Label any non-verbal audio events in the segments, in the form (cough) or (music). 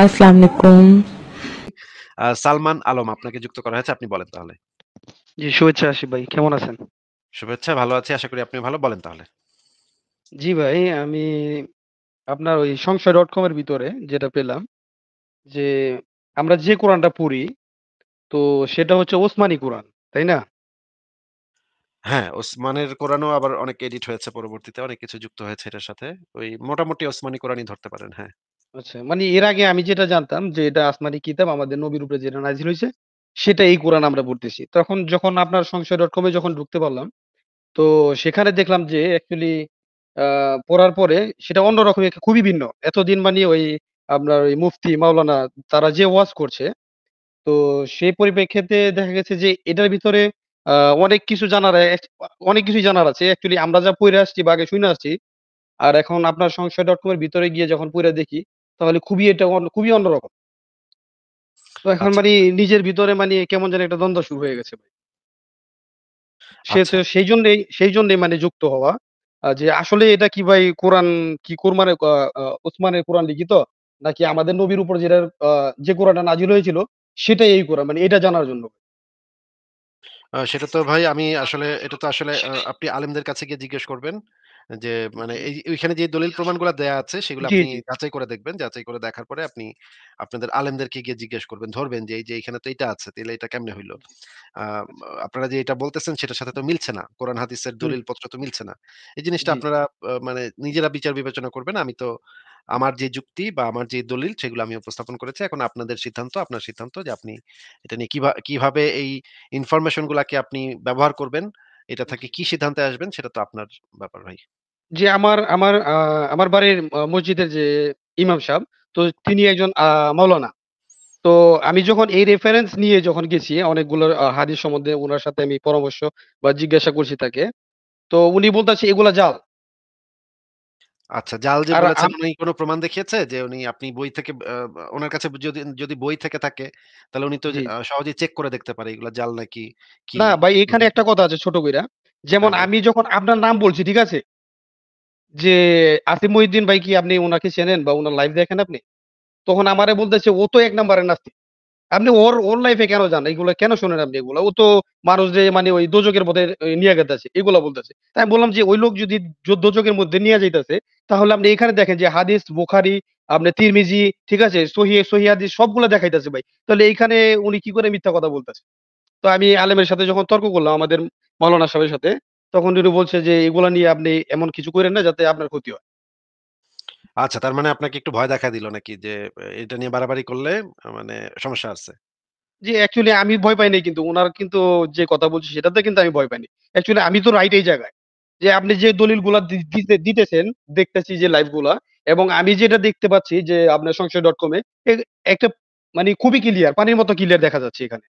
আসসালামু আলাইকুম সালমান আলম আপনাকে যুক্ত করা হয়েছে আপনি বলেন তাহলে জি শুভেচ্ছা ভাই কেমন আছেন শুভেচ্ছা ভালো আছি আশা করি আপনি ভালো বলেন তাহলে জি ভাই আমি আপনার ওই সংশয় ডট কম এর ভিতরে যেটা পেলাম যে আমরা যে কোরআনটা পড়ি তো সেটা হচ্ছে ওসমানী কোরআন তাই না হ্যাঁ ওসমানের কোরআনও আবার অনেক এডিট হয়েছে পরবর্তীতে অনেক কিছু যুক্ত হয়েছে এটার সাথে ওই মোটামুটি ওসমানি কোরআনই ধরতে পারেন হ্যাঁ আচ্ছা মানে এর আগে আমি যেটা জানতাম যে এটা আসমানি কিতাব আমাদের নবীর উপরে যেটা নাজিল হয়েছে সেটা এই কোরআন আমরা পড়তেছি তখন যখন আপনার সংশয় ডট কমে যখন ঢুকতে পারলাম তো সেখানে দেখলাম যে অ্যাকচুয়ালি পড়ার পরে সেটা অন্যরকম একটা খুবই ভিন্ন এতদিন মানে ওই আপনার ওই মুফতি মাওলানা তারা যে ওয়াজ করছে তো সেই পরিপ্রেক্ষিতে দেখা গেছে যে এটার ভিতরে অনেক কিছু জানার অনেক কিছু জানার আছে অ্যাকচুয়ালি আমরা যা পড়ে আসছি বা আগে শুনে আসছি আর এখন আপনার সংশয় ডট কমের ভিতরে গিয়ে যখন পড়ে দেখি তাহলে খুবই এটা খুবই অন্যরকম তো এখন আচ্ছা। মানে নিজের ভিতরে মানে কেমন যেন একটা দ্বন্দ্ব শুরু হয়ে গেছে ভাই সে আচ্ছা। সেই জন্যই সেই জন্যই মানে যুক্ত হওয়া যে আসলে এটা কি ভাই কোরআন কি কোরমানের উসমানের কোরআন লিখিত নাকি আমাদের নবীর উপর যেটা যে কোরআনটা নাজিল হয়েছিল সেটাই এই কোরআন মানে এটা জানার জন্য সেটা তো ভাই আমি আসলে এটা তো আসলে আপনি আলেমদের কাছে গিয়ে জিজ্ঞেস করবেন যে মানে এই ওইখানে যে দলিল প্রমাণগুলো দেয়া আছে সেগুলো আপনি যাচাই করে দেখবেন যাচাই করে দেখার পরে আপনি আপনাদের আলেমদেরকে গিয়ে জিজ্ঞেস করবেন ধরবেন যে এই যে এখানে তো এটা আছে তাহলে এটা কেমনে হইলো আপনারা যে এটা বলতেছেন সেটার সাথে তো মিলছে না কোরআন হাদিসের দলিল পত্র তো মিলছে না এই জিনিসটা আপনারা মানে নিজেরা বিচার বিবেচনা করবেন আমি তো আমার যে যুক্তি বা আমার যে দলিল সেগুলো আমি উপস্থাপন করেছি এখন আপনাদের সিদ্ধান্ত আপনার সিদ্ধান্ত যে আপনি এটা নিয়ে কিভাবে কিভাবে এই ইনফরমেশন গুলাকে আপনি ব্যবহার করবেন এটা থেকে কি সিদ্ধান্তে আসবেন সেটা তো আপনার ব্যাপার ভাই যে আমার আমার আমার বাড়ির মসজিদের যে ইমাম সাহেব, তো তিনি একজন মৌলানা তো আমি যখন এই রেফারেন্স নিয়ে যখন গেছি অনেকগুলো হাদির হাদিস সম্বন্ধে ওনার সাথে আমি পরামর্শ বা জিজ্ঞাসা করছি তাকে। তো উনি বলতেছে এগুলা জাল। আচ্ছা, জাল যে বলেছেন উনি কোনো প্রমাণ দেখিয়েছে? যে উনি আপনি বই থেকে ওনার কাছে যদি যদি বই থেকে থাকে তাহলে উনি তো সহজে সহজেই চেক করে দেখতে পারে এগুলা জাল নাকি কি? না ভাই এখানে একটা কথা আছে ছোট কইরা। যেমন হ্যাঁ, আমি যখন আপনার নাম বলছি, ঠিক আছে? যে আসিম মহিউদ্দিন ভাই কি আপনি ওনাকে চেনেন বা ওনার লাইফ দেখেন আপনি তখন আমারে বলতেছে ও তো এক নাম্বারের নাস্তিক আপনি ওর ওর লাইফে কেন জান এগুলো কেন শোনেন আপনি এগুলো ও তো মানুষ যে মানে ওই দোজকের মধ্যে নিয়ে গেতেছে এগুলো বলতেছে তাই বললাম যে ওই লোক যদি দোজকের মধ্যে নিয়ে যাইতেছে তাহলে আপনি এখানে দেখেন যে হাদিস বোখারি আপনি তিরমিজি ঠিক আছে সহি সহি হাদিস সবগুলো দেখাইতেছে ভাই তাহলে এইখানে উনি কি করে মিথ্যা কথা বলতেছে তো আমি আলেমের সাথে যখন তর্ক করলাম আমাদের মৌলানা সাহেবের সাথে তখন তিনি বলছে যে এগুলা নিয়ে আপনি এমন কিছু করেন না যাতে আপনার ক্ষতি হয় আচ্ছা তার মানে আপনাকে একটু ভয় দেখা দিল নাকি যে এটা নিয়ে বাড়াবাড়ি করলে মানে সমস্যা আছে যে অ্যাকচুয়ালি আমি ভয় পাইনি কিন্তু ওনার কিন্তু যে কথা বলছি সেটাতে কিন্তু আমি ভয় পাইনি অ্যাকচুয়ালি আমি তো রাইট এই জায়গায় যে আপনি যে গুলা দিতে দিতেছেন দেখতেছি যে গুলা এবং আমি যেটা দেখতে পাচ্ছি যে আপনার সংশয় ডট কমে একটা মানে খুবই ক্লিয়ার পানির মতো ক্লিয়ার দেখা যাচ্ছে এখানে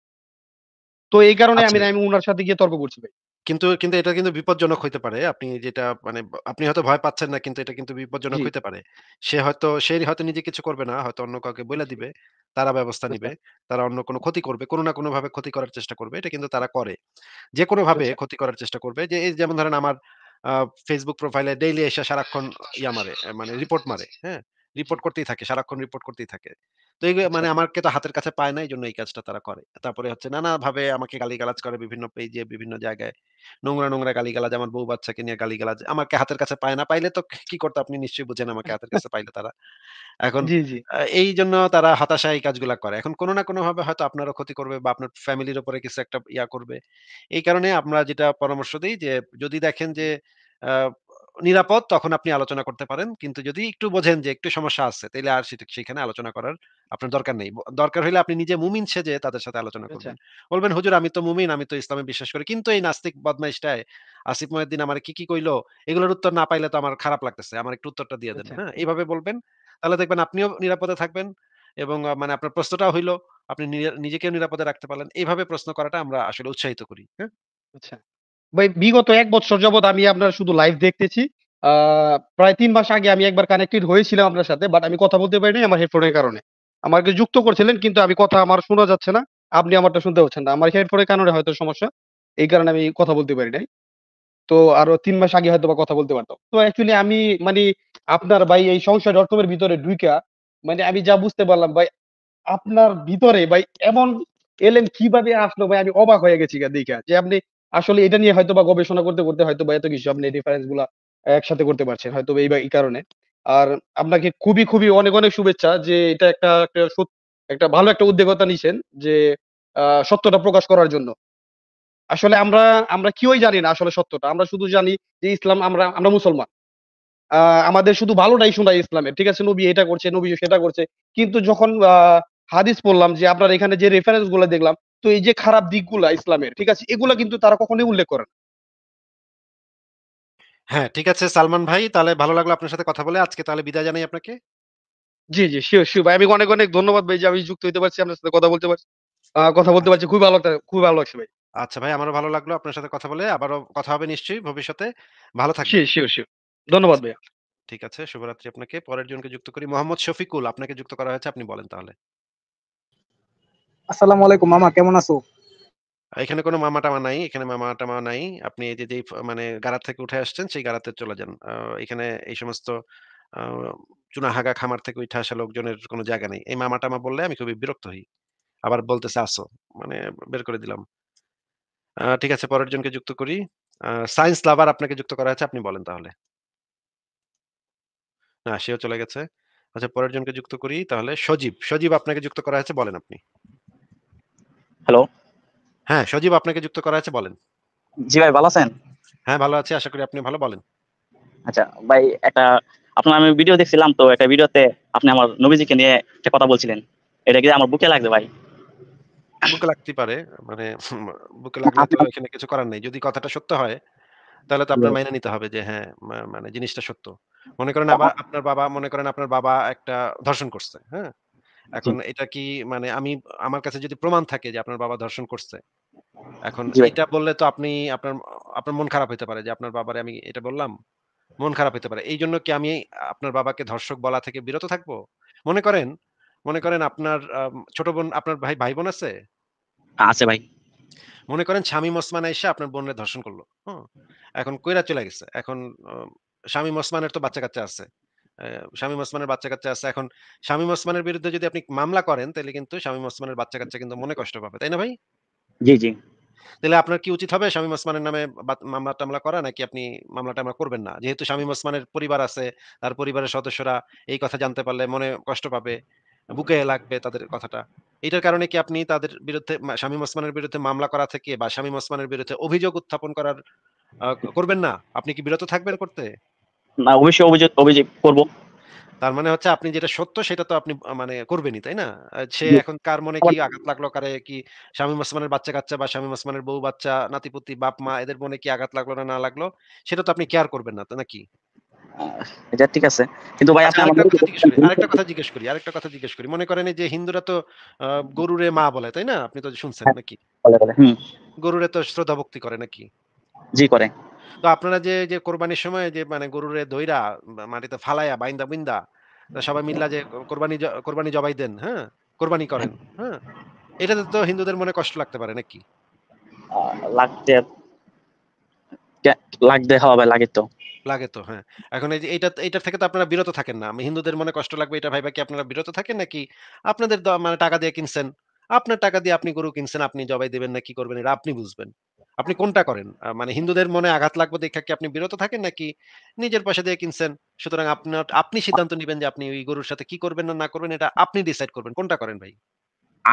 তো এই কারণে আচ্ছা। আমি আমি ওনার সাথে গিয়ে তর্ক করছি ভাই কিন্তু কিন্তু এটা কিন্তু বিপজ্জনক হইতে পারে আপনি যেটা মানে আপনি হয়তো ভয় পাচ্ছেন না কিন্তু এটা কিন্তু বিপজ্জনক হইতে পারে সে হয়তো সে হয়তো নিজে কিছু করবে না হয়তো অন্য কাউকে বলে দিবে তারা ব্যবস্থা আচ্ছা। নিবে তারা অন্য কোনো ক্ষতি করবে কোনো না কোনো ভাবে ক্ষতি করার চেষ্টা করবে এটা কিন্তু তারা করে যে কোনো ভাবে আচ্ছা। ক্ষতি করার চেষ্টা করবে যে এই যেমন ধরেন আমার ফেসবুক প্রোফাইলে ডেইলি এসে সারাক্ষণ আচ্ছা। ইয়া মারে মানে রিপোর্ট মারে হ্যাঁ রিপোর্ট করতেই থাকে সারাক্ষণ রিপোর্ট করতেই থাকে তো এই আচ্ছা। মানে আমাকে তো হাতের কাছে পায় না এই জন্য এই কাজটা তারা করে তারপরে হচ্ছে নানা ভাবে আমাকে গালিগালাজ করে বিভিন্ন পেজে বিভিন্ন জায়গায় নোংরা নোংরা গালাজ আমার বউ বাচ্চাকে নিয়ে গালাজ আমাকে হাতের কাছে পায় না পাইলে তো কি করতো আপনি নিশ্চয়ই বুঝেন আমাকে (laughs) হাতের কাছে পাইলে তারা এখন এই জন্য তারা হতাশা এই কাজগুলো করে এখন কোনো না কোনো ভাবে হয়তো আপনারও ক্ষতি করবে বা আপনার ফ্যামিলির উপরে কিছু একটা ইয়া করবে এই কারণে আমরা যেটা পরামর্শ দিই যে যদি দেখেন যে নিরাপদ তখন আপনি আলোচনা করতে পারেন কিন্তু যদি একটু বোঝেন যে একটু সমস্যা আছে তাহলে আর সেখানে আলোচনা করার আপনার দরকার নেই দরকার হলে আপনি নিজে মুমিন সেজে তাদের সাথে আলোচনা আচ্ছা। করবেন বলবেন হুজুর আমি তো মুমিন আমি তো ইসলামে বিশ্বাস করি কিন্তু এই নাস্তিক বদমাইশটায় আসিফ মহিদ্দিন আমার কি কি কইলো এগুলোর উত্তর না পাইলে তো আমার খারাপ লাগতেছে আমার একটু উত্তরটা দিয়ে দেন আচ্ছা। হ্যাঁ এইভাবে বলবেন তাহলে দেখবেন আপনিও নিরাপদে থাকবেন এবং মানে আপনার প্রশ্নটা হইলো আপনি নিজেকেও নিরাপদে রাখতে পারলেন এইভাবে প্রশ্ন করাটা আমরা আসলে উৎসাহিত করি হ্যাঁ আচ্ছা বিগত এক বছর যাবৎ আমি আপনার শুধু লাইভ দেখতেছি প্রায় তিন মাস আগে আমি একবার কানেক্টেড হয়েছিলাম আপনার সাথে বাট আমি কথা বলতে পারিনি আমার হেডফোনের কারণে আমাকে যুক্ত করছিলেন কিন্তু আমি কথা আমার শোনা যাচ্ছে না আপনি আমারটা শুনতে পাচ্ছেন না আমার হেডফোনের কারণে হয়তো সমস্যা এই কারণে আমি কথা বলতে পারি নাই তো আরো তিন মাস আগে হয়তো বা কথা বলতে পারতাম তো অ্যাকচুয়ালি আমি মানে আপনার ভাই এই সংসার ডট কমের ভিতরে ঢুইকা মানে আমি যা বুঝতে পারলাম ভাই আপনার ভিতরে ভাই এমন এলেন কিভাবে আসলো ভাই আমি অবাক হয়ে গেছি দেখা যে আপনি আসলে এটা নিয়ে হয়তো বা গবেষণা করতে করতে হয়তো বা এত কিছু আপনি রেফারেন্স গুলা একসাথে করতে পারছেন হয়তো এই বা এই কারণে আর আপনাকে খুবই খুবই অনেক অনেক শুভেচ্ছা যে এটা একটা একটা একটা ভালো একটা উদ্যোগতা নিছেন যে সত্যটা প্রকাশ করার জন্য আসলে আমরা আমরা কেউই জানি না আসলে সত্যটা আমরা শুধু জানি যে ইসলাম আমরা আমরা মুসলমান আমাদের শুধু ভালোটাই শোনা ইসলামের ঠিক আছে নবী এটা করছে নবী সেটা করছে কিন্তু যখন হাদিস পড়লাম যে আপনার এখানে যে রেফারেন্স গুলো দেখলাম তো এই যে খারাপ দিকগুলা ইসলামের ঠিক আছে এগুলা কিন্তু তারা কখনোই উল্লেখ করে না হ্যাঁ ঠিক আছে সালমান ভাই তাহলে ভালো লাগলো আপনার সাথে কথা বলে আজকে তাহলে বিদায় জানাই আপনাকে জি জি শিওর শিওর ভাই আমি অনেক অনেক ধন্যবাদ ভাই যে আমি যুক্ত হতে পারছি আপনার সাথে কথা বলতে পারছি কথা বলতে পারছি খুব ভালো খুব ভালো লাগছে ভাই আচ্ছা ভাই আমারও ভালো লাগলো আপনার সাথে কথা বলে আবারও কথা হবে নিশ্চয়ই ভবিষ্যতে ভালো থাকবেন শিওর শিওর শিওর ধন্যবাদ ভাইয়া ঠিক আছে শুভরাত্রি আপনাকে পরের জনকে যুক্ত করি মোহাম্মদ শফিকুল আপনাকে যুক্ত করা হয়েছে আপনি বলেন তাহলে আসসালামু আলাইকুম মামা কেমন আছো এখানে কোনো মামা টামা নাই এখানে মামা টামা নাই আপনি এই যে মানে গাড়া থেকে উঠে আসছেন সেই গাড়াতে চলে যান এখানে এই সমস্ত চুনাহাগা খামার থেকে উঠে আসা লোকজনের কোনো জায়গা নেই এই মামা টামা বললে আমি খুবই বিরক্ত হই আবার বলতেছে আসো মানে বের করে দিলাম ঠিক আছে পরের জনকে যুক্ত করি সায়েন্স লাভার আপনাকে যুক্ত করা আছে আপনি বলেন তাহলে না সেও চলে গেছে আচ্ছা পরের জনকে যুক্ত করি তাহলে সজীব সজীব আপনাকে যুক্ত করা আছে বলেন আপনি হ্যালো হ্যাঁ সজীব আপনাকে যুক্ত করা আছে বলেন জি ভাই ভালো আছেন হ্যাঁ ভালো আছি আশা করি আপনি ভালো বলেন আচ্ছা ভাই একটা আপনার আমি ভিডিও দেখছিলাম তো একটা ভিডিওতে আপনি আমার নবীজিকে নিয়ে একটা কথা বলছিলেন এটা কি আমার বুকে লাগবে ভাই বুকে লাগতে পারে মানে বুকে লাগলে তো এখানে কিছু করার নেই যদি কথাটা সত্য হয় তাহলে তো আপনার মাইনে নিতে হবে যে হ্যাঁ মানে জিনিসটা সত্য মনে করেন আবার আপনার বাবা মনে করেন আপনার বাবা একটা ধর্ষণ করছে হ্যাঁ এখন এটা কি মানে আমি আমার কাছে যদি প্রমাণ থাকে যে আপনার বাবা ধর্ষণ করছে এখন এটা বললে তো আপনি আপনার আপনার মন খারাপ হতে পারে যে আপনার বাবারে আমি এটা বললাম মন খারাপ হতে পারে এই জন্য কি আমি আপনার বাবাকে ধর্ষক বলা থেকে বিরত থাকবো মনে করেন মনে করেন আপনার ছোট বোন আপনার ভাই ভাই বোন আছে আছে ভাই মনে করেন শামীম ওসমান এসে আপনার বোনের ধর্ষণ করলো এখন কইরা চলে গেছে এখন শামীম ওসমানের তো বাচ্চা কাচ্চা আছে শামীম ওসমানের বাচ্চা কাচ্চা আছে এখন শামীম ওসমানের বিরুদ্ধে যদি আপনি মামলা করেন তাহলে কিন্তু শামীম ওসমানের বাচ্চা কাচ্চা কিন্তু মনে কষ্ট পাবে তাই না ভাই জি জি তাহলে আপনার কি উচিত হবে শামীম ওসমানের নামে মামলা টামলা করা নাকি আপনি মামলা টামলা করবেন না যেহেতু শামীম ওসমানের পরিবার আছে তার পরিবারের সদস্যরা এই কথা জানতে পারলে মনে কষ্ট পাবে বুকে লাগবে তাদের কথাটা এটার কারণে কি আপনি তাদের বিরুদ্ধে শামীম ওসমানের বিরুদ্ধে মামলা করা থেকে বা শামীম ওসমানের বিরুদ্ধে অভিযোগ উত্থাপন করার করবেন না আপনি কি বিরত থাকবেন করতে না অবশ্যই অভিযোগ অভিযোগ করব তার মানে হচ্ছে আপনি যেটা সত্য সেটা তো আপনি মানে করবেনই তাই না সে এখন কার মনে কি আঘাত লাগলো কারে কি স্বামী ওসমানের বাচ্চা কাচ্চা বা স্বামী ওসমানের বউ বাচ্চা নাতিপুতি বাপ মা এদের মনে কি আঘাত লাগলো না না লাগলো সেটা তো আপনি কেয়ার করবেন না নাকি এটা ঠিক আছে কিন্তু ভাই আচ্ছা, আপনি আরেকটা কথা জিজ্ঞেস করি আরেকটা কথা জিজ্ঞেস করি মনে করেন যে হিন্দুরা তো গরুরে মা বলে তাই না আপনি তো শুনছেন হ্যাঁ, নাকি গরুরে তো শ্রদ্ধা ভক্তি করে নাকি জি করে তো আপনারা যে যে কোরবানির সময় যে মানে গরুর দইরা মাটিতে ফালাইয়া বাইন্দা বিন্দা সবাই মিল্লা যে কোরবানি কোরবানি জবাই দেন হ্যাঁ কোরবানি হ্যাঁ। করেন হ্যাঁ এটাতে তো হিন্দুদের মনে কষ্ট লাগতে পারে নাকি লাগতে লাগতে হবে লাগে তো লাগে তো হ্যাঁ এখন এই যে এটা এটার থেকে তো আপনারা বিরত থাকেন না আমি হিন্দুদের মনে কষ্ট লাগবে এটা ভাইবা কি আপনারা বিরত থাকেন নাকি আপনাদের মানে টাকা দিয়ে কিনছেন আপনার টাকা দিয়ে আপনি গরু কিনছেন আপনি জবাই দেবেন কি করবেন এটা আপনি বুঝবেন আপনি কোনটা করেন মানে হিন্দুদের মনে আঘাত লাগবে দেখা কি আপনি বিরত থাকেন নাকি নিজের পয়সা দিয়ে কিনছেন সুতরাং আপনার আপনি সিদ্ধান্ত নেবেন যে আপনি ওই গরুর সাথে কি করবেন না না করবেন এটা আপনি ডিসাইড করবেন কোনটা করেন ভাই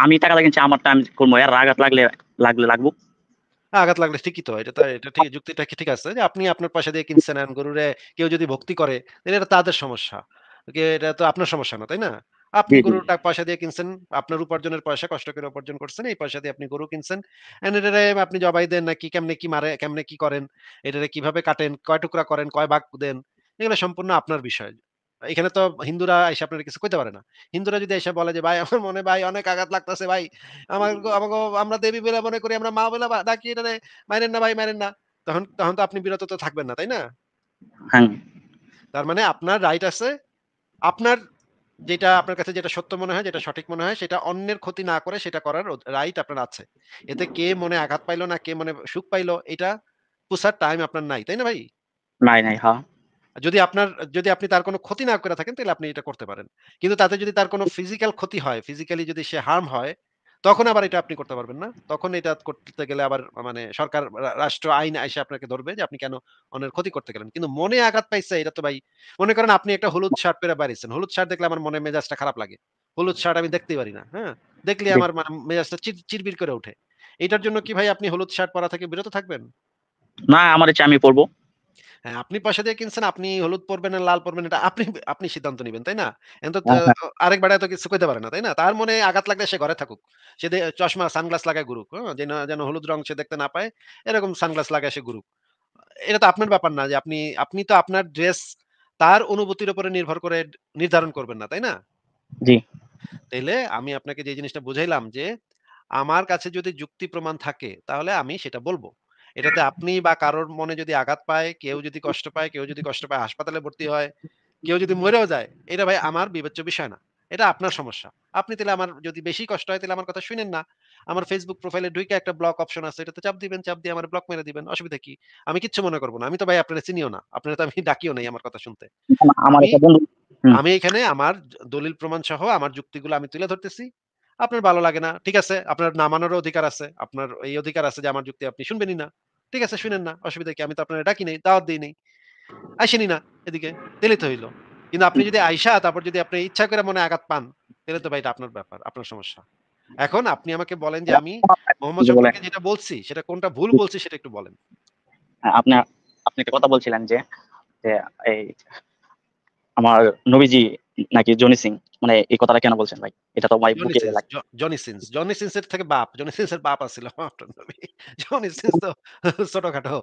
আমি টাকা লাগিয়েছি আমার টাইম করবো আর আঘাত লাগলে লাগলে লাগবো আঘাত লাগলে ঠিকই তো এটা এটা ঠিক যুক্তিটা ঠিক আছে যে আপনি আপনার পয়সা দিয়ে কিনছেন গরুরে কেউ যদি ভক্তি করে তাহলে এটা তাদের সমস্যা এটা তো আপনার সমস্যা না তাই না আপনি গরু টাকা পয়সা দিয়ে কিনছেন আপনার উপার্জনের পয়সা কষ্ট করে উপার্জন করছেন এই পয়সা দিয়ে আপনি গরু কিনছেন এটারে আপনি জবাই দেন নাকি কেমনে কি মারে কেমনে কি করেন এটারে কিভাবে কাটেন কয় টুকরা করেন কয় ভাগ দেন এগুলো সম্পূর্ণ আপনার বিষয় এখানে তো হিন্দুরা এসে আপনার কিছু কইতে পারে না হিন্দুরা যদি এসে বলে যে ভাই আমার মনে ভাই অনেক আঘাত লাগতেছে ভাই আমার আমাকে আমরা দেবী বেলা মনে করি আমরা মা বেলা ডাকি এটারে মারেন না ভাই মারেন না তখন তখন তো আপনি বিরত তো থাকবেন না তাই না হ্যাঁ। তার মানে আপনার রাইট আছে আপনার যেটা আপনার কাছে যেটা সত্য মনে হয় যেটা সঠিক মনে হয় সেটা অন্যের ক্ষতি না করে সেটা করার রাইট আপনার আছে এতে কে মনে আঘাত পাইলো না কে মনে সুখ পাইলো এটা পুষার টাইম আপনার নাই তাই না ভাই নাই নাই হ্যাঁ যদি আপনার যদি আপনি তার কোনো ক্ষতি না করে থাকেন তাহলে আপনি এটা করতে পারেন কিন্তু তাতে যদি তার কোনো ফিজিক্যাল ক্ষতি হয় ফিজিক্যালি যদি সে হার্ম হয় তখন আবার এটা আপনি করতে পারবেন না তখন এটা করতে গেলে আবার মানে সরকার রাষ্ট্র আইন এসে আপনাকে ধরবে যে আপনি কেন অন্যের ক্ষতি করতে গেলেন কিন্তু মনে আঘাত পাইছে এটা তো ভাই মনে করেন আপনি একটা হলুদ শার্ট পেরে বাড়িয়েছেন হলুদ শার্ট দেখলে আমার মনে মেজাজটা খারাপ লাগে হলুদ শার্ট আমি দেখতেই পারি না হ্যাঁ দেখলে আমার মেজাজটা চিরবির করে ওঠে এটার জন্য কি ভাই আপনি হলুদ শার্ট পরা থেকে বিরত থাকবেন না আমার ইচ্ছা আমি পরবো আপনি পয়সা দিয়ে কিনছেন আপনি হলুদ পরবেন না লাল পরবেন এটা আপনি আপনি সিদ্ধান্ত নেবেন তাই না এত হ্যাঁ, হ্যাঁ। আরেক বেড়ায় তো কিছু কইতে পারে না তাই না তার মনে আঘাত লাগলে সে ঘরে থাকুক সে চশমা সানগ্লাস লাগায় ঘুরুক হ্যাঁ? যেন যেন হলুদ রং সে দেখতে না পায় এরকম সানগ্লাস লাগায় সে ঘুরুক এটা তো আপনার ব্যাপার না যে আপনি আপনি তো আপনার ড্রেস তার অনুভূতির উপরে নির্ভর করে নির্ধারণ করবেন না তাই না জি তাইলে আমি আপনাকে যে জিনিসটা বুঝাইলাম যে আমার কাছে যদি যুক্তি প্রমাণ থাকে তাহলে আমি সেটা বলবো এটাতে আপনি বা কারোর মনে যদি আঘাত পায় কেউ যদি কষ্ট পায় কেউ যদি কষ্ট পায় হাসপাতালে ভর্তি হয় কেউ যদি মরেও যায় এটা ভাই আমার বিবেচ্য বিষয় না এটা আপনার সমস্যা আপনি তাহলে আমার যদি বেশি কষ্ট হয় তাহলে আমার কথা শুনেন না আমার ফেসবুক প্রোফাইলে ঢুকে একটা ব্লক অপশন আছে এটাতে চাপ দিবেন চাপ দিয়ে আমার ব্লক মেরে দিবেন অসুবিধা কি আমি কিচ্ছু মনে করবো না আমি তো ভাই আপনারা চিনিও না আপনারা তো আমি ডাকিও নাই আমার কথা শুনতে আমি এখানে আমার দলিল প্রমাণ সহ আমার যুক্তিগুলো আমি তুলে ধরতেছি আপনার ভালো লাগে না ঠিক আছে আপনার নামানোর অধিকার আছে আপনার এই অধিকার আছে যে আমার যুক্তি আপনি শুনবেনই না ঠিক আছে শুনেন না অসুবিধা কি আমি তো আপনারা ডাকি নেই দাওয়াত দিই নেই আসেনি না এদিকে দিলে তো হইলো কিন্তু আপনি যদি আইসা তারপর যদি আপনি ইচ্ছা করে মনে আঘাত পান তাহলে তো ভাই এটা আপনার ব্যাপার আপনার সমস্যা এখন আপনি আমাকে বলেন যে আমি মোহাম্মদ সম্পর্কে যেটা বলছি সেটা কোনটা ভুল বলছি সেটা একটু বলেন হ্যাঁ, আপনি আপনি একটা কথা বলছিলেন যে এই আমার নবীজি নাকি জনি সিং মানে এই কথাটা কেন বলছেন ভাই এটা তো ভাই বুকে লাগে জনি সিন্স জনি এর থেকে বাপ জনি এর বাপ আছিল আপনার নবী জনি সিন্স তো ছোটখাটো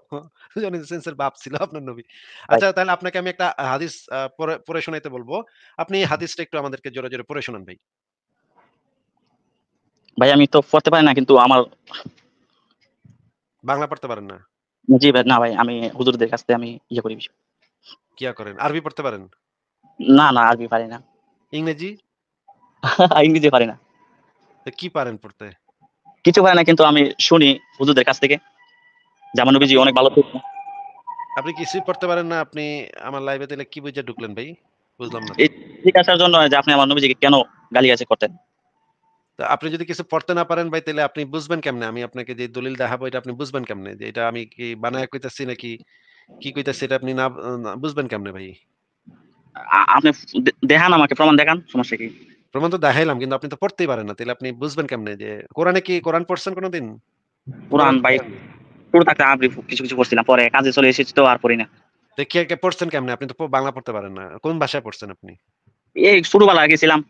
জনি এর বাপ ছিল আপনার নবী আচ্ছা তাহলে আপনাকে আমি একটা হাদিস পড়ে শোনাইতে বলবো আপনি হাদিসটা একটু আমাদেরকে জোরে জোরে পড়ে শোনান ভাই ভাই আমি তো পড়তে পারি না কিন্তু আমার বাংলা পড়তে পারেন না জি ভাই না ভাই আমি হুজুরদের কাছে আমি ইয়ে করি কি করেন আরবি পড়তে পারেন না না আরবি পারি না ইংরেজি (laughs) ইংরেজি পারি না কি পারেন পড়তে কিছু পারি না কিন্তু আমি শুনি হুজুরদের কাছ থেকে জামান নবীজি অনেক ভালো আপনি কিছুই পড়তে পারেন না আপনি আমার লাইভে তাহলে কি বুঝে ঢুকলেন ভাই বুঝলাম না ঠিক আসার জন্য যে আপনি আমার নবীজিকে কেন গালি আছে করতেন আপনি যদি কিছু পড়তে না পারেন ভাই তাহলে আপনি বুঝবেন কেমনে আমি আপনাকে যে দলিল দেখাবো এটা আপনি বুঝবেন কেমনে যে এটা আমি কি বানায় কইতাছি নাকি কি কইতাছি এটা আপনি না বুঝবেন কেমনে ভাই আপনি দেখান আমাকে প্রমাণ দেখান সমস্যা কি প্রমাণ তো দেখাইলাম কিন্তু আপনি তো পড়তেই পারেন না তাহলে আপনি বুঝবেন কেমনে যে কোরআনে কি কোরআন পড়ছেন কোনোদিন কোরআন ভাই পুরো থাকতে আমি কিছু কিছু পড়ছিলাম পরে কাজে চলে এসেছি তো আর পড়ি না দেখি আগে পড়ছেন কেমনে আপনি তো বাংলা পড়তে পারেন না কোন ভাষায় পড়ছেন আপনি এই ছোটবেলা গেছিলাম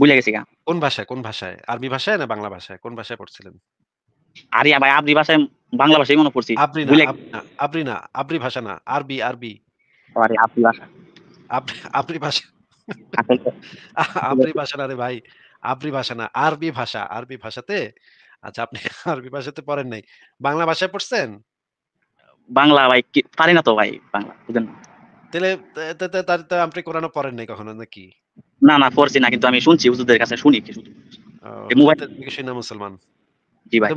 ভুলে গেছি গা কোন ভাষায় কোন ভাষায় আরবি ভাষায় না বাংলা ভাষায় কোন ভাষায় পড়ছিলেন আরে ভাই আরবি ভাষায় বাংলা ভাষায় মনে পড়ছি আপনি না আপনি না আরবি ভাষা না আরবি আরবি আরে আপনি ভাষা আপনি ভাষা (laughs) আপনি ভাষা না রে ভাই আপনি ভাষা না আরবি ভাষা আরবি ভাষাতে আচ্ছা আপনি (laughs) আরবি ভাষাতে পড়েন নাই বাংলা ভাষায় পড়ছেন বাংলা ভাই পারি না তো ভাই বাংলা বুঝেন তাহলে আপনি কোরআন পড়েন নাই কখনো নাকি না না পড়ছি না কিন্তু আমি শুনছি হুজুরদের কাছে শুনি কি মোবাইল থেকে না মুসলমান জি ভাই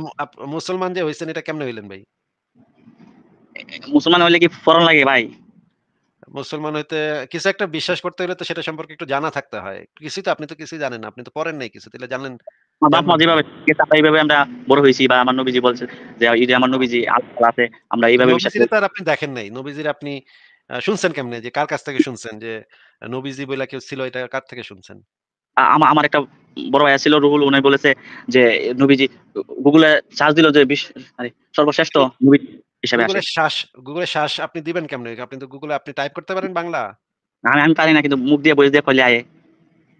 মুসলমান যে হইছেন এটা কেমনে হইলেন ভাই মুসলমান হইলে কি ফরন লাগে ভাই মুসলমান হইতে কিছু একটা বিশ্বাস করতে হলে তো সেটা সম্পর্কে একটু জানা থাকতে হয় কিছু তো আপনি তো কিছু জানেন না আপনি তো পড়েন নাই কিছু তাহলে জানেন এইভাবে আমরা বড় হয়েছি বা আমার নবীজি বলছে যে এই যে আমার নবীজি আছে আমরা এইভাবে বিশ্বাস আপনি দেখেন নাই নবীজির আপনি শুনছেন কেমনে যে কার কাছ থেকে শুনছেন যে নবীজি বলে কেউ ছিল এটা কার থেকে শুনছেন আমার একটা বড় ভাইয়া ছিল রুহুল উনি বলেছে যে নবীজি গুগলে চার্জ দিল যে সর্বশ্রেষ্ঠ নবী হিসেবে আসে শ্বাস গুগলে শ্বাস আপনি দিবেন কেমনে আপনি তো গুগলে আপনি টাইপ করতে পারেন বাংলা আমি আমি পারি না কিন্তু মুখ দিয়ে বলে দিয়ে কইলে আয়ে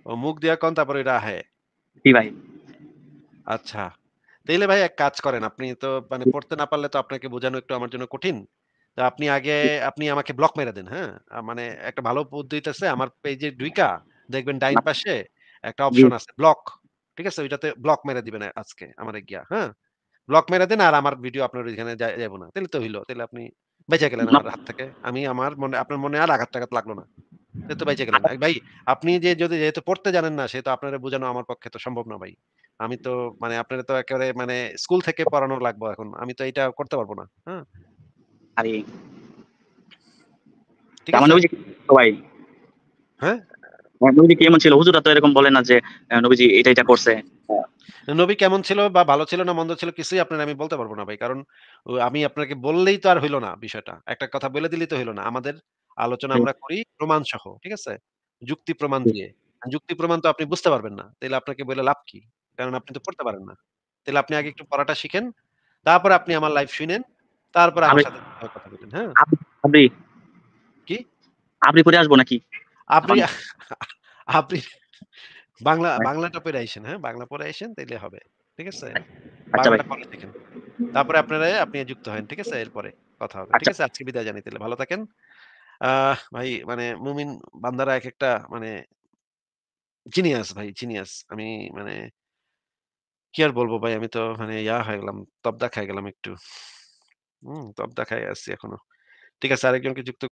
ও মুখ দিয়ে কোন তারপর এটা আহে জি ভাই আচ্ছা তাইলে ভাই এক কাজ করেন আপনি তো মানে পড়তে না পারলে তো আপনাকে বোঝানো একটু আমার জন্য কঠিন তো আপনি আগে আপনি আমাকে ব্লক মেরে দেন হ্যাঁ মানে একটা ভালো পদ্ধতি আছে আমার পেজে ডুইকা দেখবেন ডাইন পাশে একটা অপশন আছে ব্লক ঠিক আছে ওইটাতে ব্লক মেরে দিবেন আজকে আমার গিয়া হ্যাঁ ব্লক মেরে দেন আর আমার ভিডিও আপনার ওইখানে যাব না তাহলে তো হইলো তাহলে আপনি বেঁচে গেলেন আমার হাত থেকে আমি আমার মনে আপনার মনে আর আঘাত টাকাত লাগলো না তো বেঁচে গেলেন ভাই আপনি যে যদি যেহেতু পড়তে জানেন না সে তো আপনার বোঝানো আমার পক্ষে তো সম্ভব না ভাই আমি তো মানে আপনার তো একেবারে মানে স্কুল থেকে পড়ানোর লাগবো এখন আমি তো এটা করতে পারবো না হ্যাঁ আরে ঠিক মানে আছে ভাই হ্যাঁ নবী কেমন ছিল হুজুরা তো এরকম বলে না যে নবীজি এটা এটা করছে হ্যাঁ। নবী কেমন ছিল বা ভালো ছিল না মন্দ ছিল কিছুই আপনার আমি বলতে পারবো না ভাই কারণ আমি আপনাকে বললেই তো আর হইলো না বিষয়টা একটা কথা বলে দিলেই তো হইলো না আমাদের আলোচনা আমরা করি প্রমাণ সহ ঠিক আছে যুক্তি প্রমাণ দিয়ে যুক্তি প্রমাণ তো আপনি বুঝতে পারবেন না তাহলে আপনাকে বলে লাভ কি কারণ আপনি তো পড়তে পারেন না তাহলে আপনি আগে একটু পড়াটা শিখেন তারপর আপনি আমার লাইফ শুনেন তারপর আমার সাথে কথা বলেন হ্যাঁ আপনি কি আপনি করে আসবো নাকি আপনি (laughs) আপনি বাংলা আচ্ছা। বাংলা পরে আইসেন হ্যাঁ বাংলা পরে আইসেন তাইলে হবে ঠিক আছে আচ্ছা। আচ্ছা বাংলাটা পরে দেখেন তারপরে আপনারা আপনি যুক্ত হন ঠিক আছে এরপরে কথা হবে ঠিক আছে আজকে বিদায় জানি তাহলে ভালো থাকেন ভাই মানে মুমিন বান্দারা এক একটা মানে জিনিয়াস ভাই জিনিয়াস আমি মানে কি আর বলবো ভাই আমি তো মানে ইয়া হয়ে গেলাম তবদা খাই গেলাম একটু হম তবদা খাই আসছি এখনো ঠিক আছে আরেকজনকে যুক্ত